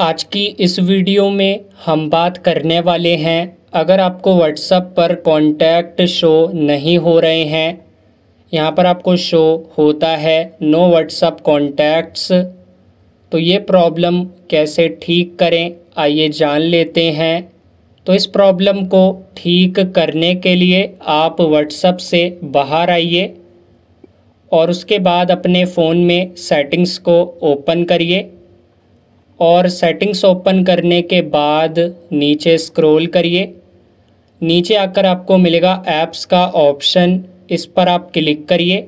आज की इस वीडियो में हम बात करने वाले हैं अगर आपको व्हाट्सअप पर कॉन्टैक्ट शो नहीं हो रहे हैं यहाँ पर आपको शो होता है नो व्हाट्सअप कॉन्टैक्ट्स तो ये प्रॉब्लम कैसे ठीक करें आइए जान लेते हैं तो इस प्रॉब्लम को ठीक करने के लिए आप व्हाट्सअप से बाहर आइए और उसके बाद अपने फ़ोन में सेटिंग्स को ओपन करिए और सेटिंग्स ओपन करने के बाद नीचे स्क्रॉल करिए नीचे आकर आपको मिलेगा ऐप्स का ऑप्शन इस पर आप क्लिक करिए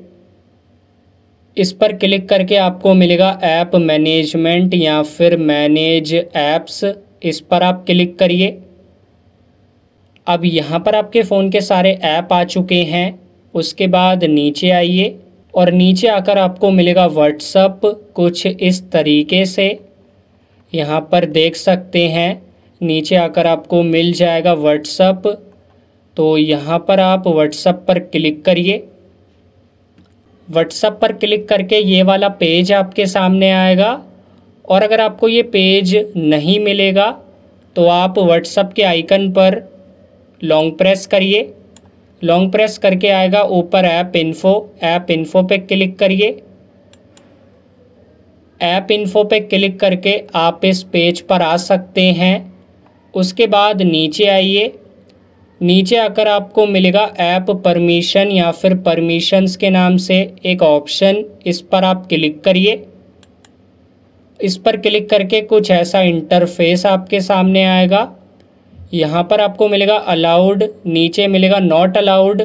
इस पर क्लिक करके आपको मिलेगा ऐप मैनेजमेंट या फिर मैनेज ऐप्स इस पर आप क्लिक करिए अब यहाँ पर आपके फ़ोन के सारे ऐप आ चुके हैं उसके बाद नीचे आइए और नीचे आकर आपको मिलेगा व्हाट्सअप कुछ इस तरीके से यहाँ पर देख सकते हैं नीचे आकर आपको मिल जाएगा व्हाट्सअप तो यहाँ पर आप व्हाट्सअप पर क्लिक करिए व्हाट्सअप पर क्लिक करके ये वाला पेज आपके सामने आएगा और अगर आपको ये पेज नहीं मिलेगा तो आप व्हाट्सअप के आइकन पर लॉन्ग प्रेस करिए लॉन्ग प्रेस करके आएगा ऊपर ऐप इन्फो ऐप इन्फो पे क्लिक करिए ऐप इन्फो पे क्लिक करके आप इस पेज पर आ सकते हैं उसके बाद नीचे आइए नीचे आकर आपको मिलेगा ऐप परमिशन या फिर परमिशंस के नाम से एक ऑप्शन इस पर आप क्लिक करिए इस पर क्लिक करके कुछ ऐसा इंटरफेस आपके सामने आएगा यहाँ पर आपको मिलेगा अलाउड नीचे मिलेगा नॉट अलाउड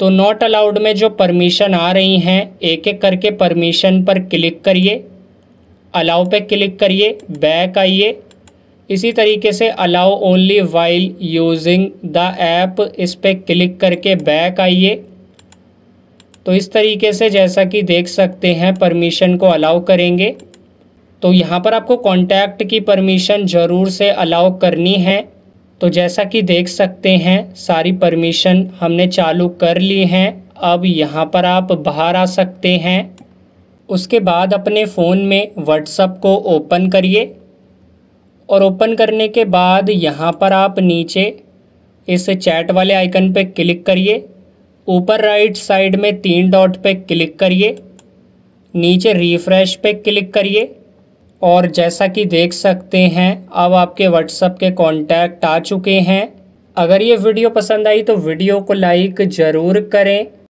तो नॉट अलाउड में जो परमिशन आ रही हैं एक एक करके परमिशन पर क्लिक करिए अलाउ पे क्लिक करिए बैक आइए इसी तरीके से allow only while using the app इस पर क्लिक करके बैक आइए तो इस तरीके से जैसा कि देख सकते हैं परमिशन को अलाउ करेंगे तो यहाँ पर आपको कॉन्टैक्ट की परमिशन ज़रूर से अलाउ करनी है तो जैसा कि देख सकते हैं सारी परमिशन हमने चालू कर ली हैं अब यहाँ पर आप बाहर आ सकते हैं उसके बाद अपने फ़ोन में व्हाट्सअप को ओपन करिए और ओपन करने के बाद यहाँ पर आप नीचे इस चैट वाले आइकन पर क्लिक करिए ऊपर राइट साइड में तीन डॉट पे क्लिक करिए नीचे रिफ्रेश पे क्लिक करिए और जैसा कि देख सकते हैं अब आपके व्हाट्सअप के कॉन्टैक्ट आ चुके हैं अगर ये वीडियो पसंद आई तो वीडियो को लाइक ज़रूर करें